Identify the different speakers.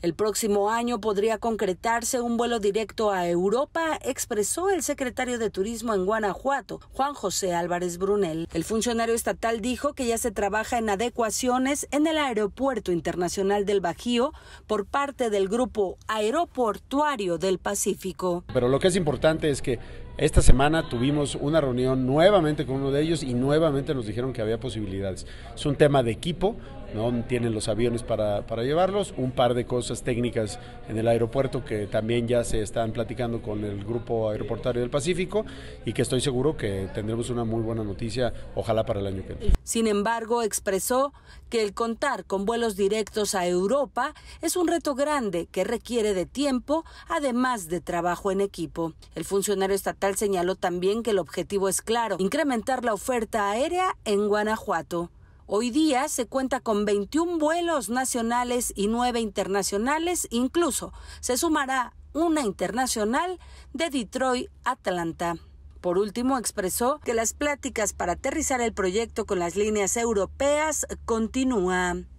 Speaker 1: El próximo año podría concretarse un vuelo directo a Europa, expresó el secretario de Turismo en Guanajuato, Juan José Álvarez Brunel. El funcionario estatal dijo que ya se trabaja en adecuaciones en el Aeropuerto Internacional del Bajío por parte del Grupo Aeroportuario del Pacífico.
Speaker 2: Pero lo que es importante es que esta semana tuvimos una reunión nuevamente con uno de ellos y nuevamente nos dijeron que había posibilidades. Es un tema de equipo, ¿no? tienen los aviones para, para, llevarlos, un par de cosas técnicas en el aeropuerto que también ya se están platicando con el grupo aeroportario del Pacífico y que estoy seguro que tendremos una muy buena noticia, ojalá para el año que
Speaker 1: viene. Sin embargo, expresó que el contar con vuelos directos a Europa es un reto grande que requiere de tiempo, además de trabajo en equipo. El funcionario estatal señaló también que el objetivo es claro, incrementar la oferta aérea en Guanajuato. Hoy día se cuenta con 21 vuelos nacionales y 9 internacionales, incluso se sumará una internacional de Detroit, Atlanta. Por último, expresó que las pláticas para aterrizar el proyecto con las líneas europeas continúan.